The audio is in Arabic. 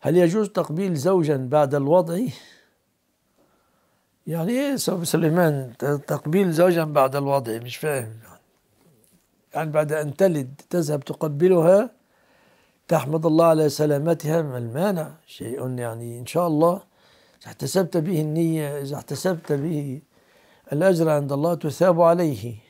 هل يجوز تقبيل زوجا بعد الوضع يعني ايه سوف سليمان تقبيل زوجا بعد الوضع مش فاهم يعني, يعني بعد ان تلد تذهب تقبلها تحمد الله على سلامتها ما المانع شيء يعني ان شاء الله اذا احتسبت به النيه اذا احتسبت به الاجر عند الله تثاب عليه